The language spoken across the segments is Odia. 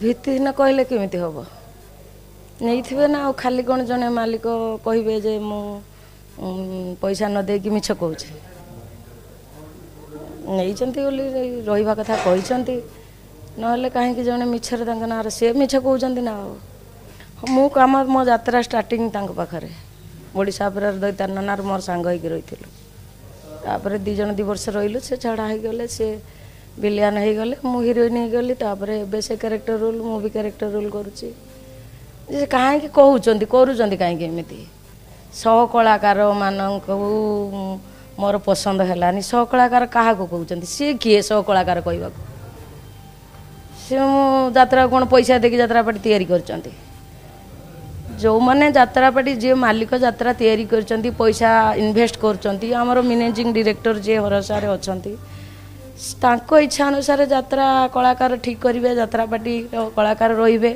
ଭିତ୍ତିହୀନ କହିଲେ କେମିତି ହେବ ନେଇଥିବେ ନା ଆଉ ଖାଲି କ'ଣ ଜଣେ ମାଲିକ କହିବେ ଯେ ମୁଁ ପଇସା ନ ଦେଇକି ମିଛ କହୁଛି ନେଇଛନ୍ତି ବୋଲି ରହିବା କଥା କହିଛନ୍ତି ନହେଲେ କାହିଁକି ଜଣେ ମିଛରେ ତାଙ୍କ ନାଁରେ ସିଏ ମିଛ କହୁଛନ୍ତି ନା ଆଉ ମୁଁ କାମ ମୋ ଯାତ୍ରା ଷ୍ଟାର୍ଟିଂ ତାଙ୍କ ପାଖରେ ବଡ଼ି ସାପରାର ଦୈତାନନାର ମୋର ସାଙ୍ଗ ହେଇକି ରହିଥିଲୁ ତାପରେ ଦୁଇ ଜଣ ଦୁଇ ବର୍ଷ ରହିଲୁ ସେ ଛଡ଼ା ହେଇଗଲେ ସିଏ ଭିଲିଆନ୍ ହେଇଗଲେ ମୁଁ ହିରୋଇନ୍ ହେଇଗଲି ତାପରେ ଏବେ ସେ କ୍ୟାରେକ୍ଟର ରୋଲ୍ ମୁଁ ବି କ୍ୟାରେକ୍ଟର ରୋଲ୍ କରୁଛି ଯେ କାହିଁକି କହୁଛନ୍ତି କରୁଛନ୍ତି କାହିଁକି ଏମିତି ସହକଳାକାରମାନଙ୍କୁ ମୋର ପସନ୍ଦ ହେଲାନି ସହକଳାକାର କାହାକୁ କହୁଛନ୍ତି ସିଏ କିଏ ସହକଳାକାର କହିବାକୁ ସିଏ ମୁଁ ଯାତ୍ରା କ'ଣ ପଇସା ଦେଇକି ଯାତ୍ରା ପାଟି ତିଆରି କରିଛନ୍ତି ଯେଉଁମାନେ ଯାତ୍ରା ପାଟି ଯିଏ ମାଲିକ ଯାତ୍ରା ତିଆରି କରିଛନ୍ତି ପଇସା ଇନଭେଷ୍ଟ କରୁଛନ୍ତି ଆମର ମ୍ୟାନେଜିଂ ଡିରେକ୍ଟର ଯିଏ ହରସାରେ ଅଛନ୍ତି ତାଙ୍କ ଇଚ୍ଛା ଅନୁସାରେ ଯାତ୍ରା କଳାକାର ଠିକ୍ କରିବେ ଯାତ୍ରା ପାର୍ଟି କଳାକାର ରହିବେ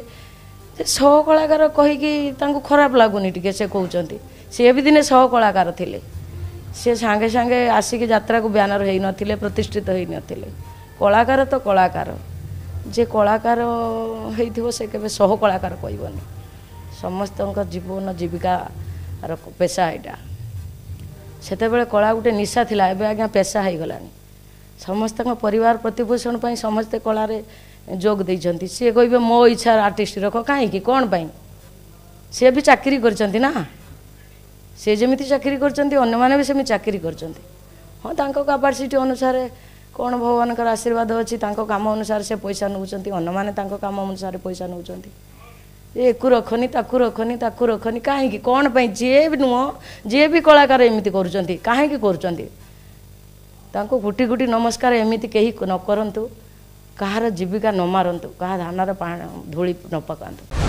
ସେ ସହ କଳାକାର କହିକି ତାଙ୍କୁ ଖରାପ ଲାଗୁନି ଟିକେ ସେ କହୁଛନ୍ତି ସିଏ ବି ଦିନେ ସହ କଳାକାର ଥିଲେ ସିଏ ସାଙ୍ଗେ ସାଙ୍ଗେ ଆସିକି ଯାତ୍ରାକୁ ବ୍ୟାନର ହେଇନଥିଲେ ପ୍ରତିଷ୍ଠିତ ହୋଇନଥିଲେ କଳାକାର ତ କଳାକାର ଯେ କଳାକାର ହେଇଥିବ ସେ କେବେ ସହ କଳାକାର କହିବନି ସମସ୍ତଙ୍କ ଜୀବନ ଜୀବିକାର ପେସା ଏଇଟା ସେତେବେଳେ କଳା ଗୋଟେ ନିଶା ଥିଲା ଏବେ ଆଜ୍ଞା ପେସା ହେଇଗଲାଣି ସମସ୍ତଙ୍କ ପରିବାର ପ୍ରତିପୋଷଣ ପାଇଁ ସମସ୍ତେ କଳାରେ ଯୋଗ ଦେଇଛନ୍ତି ସିଏ କହିବେ ମୋ ଇଚ୍ଛାର ଆର୍ଟିଷ୍ଟ ରଖ କାହିଁକି କ'ଣ ପାଇଁ ସିଏ ବି ଚାକିରି କରିଛନ୍ତି ନା ସେ ଯେମିତି ଚାକିରି କରିଛନ୍ତି ଅନ୍ୟମାନେ ବି ସେମିତି ଚାକିରି କରିଛନ୍ତି ହଁ ତାଙ୍କ କାପାସିଟି ଅନୁସାରେ କ'ଣ ଭଗବାନଙ୍କର ଆଶୀର୍ବାଦ ଅଛି ତାଙ୍କ କାମ ଅନୁସାରେ ସେ ପଇସା ନେଉଛନ୍ତି ଅନ୍ୟମାନେ ତାଙ୍କ କାମ ଅନୁସାରେ ପଇସା ନେଉଛନ୍ତି ଏକୁ ରଖନି ତାକୁ ରଖନି ତାକୁ ରଖନି କାହିଁକି କ'ଣ ପାଇଁ ଯିଏ ବି ନୁହଁ ଯିଏ ବି କଳାକାର ଏମିତି କରୁଛନ୍ତି କାହିଁକି କରୁଛନ୍ତି ତାଙ୍କୁ ଗୋଟି ଗୋଟି ନମସ୍କାର ଏମିତି କେହି ନ କରନ୍ତୁ କାହାର ଜୀବିକା ନ ମାରନ୍ତୁ କାହା ଧାନର ପାଣି ଧୂଳି ନ ପକାନ୍ତୁ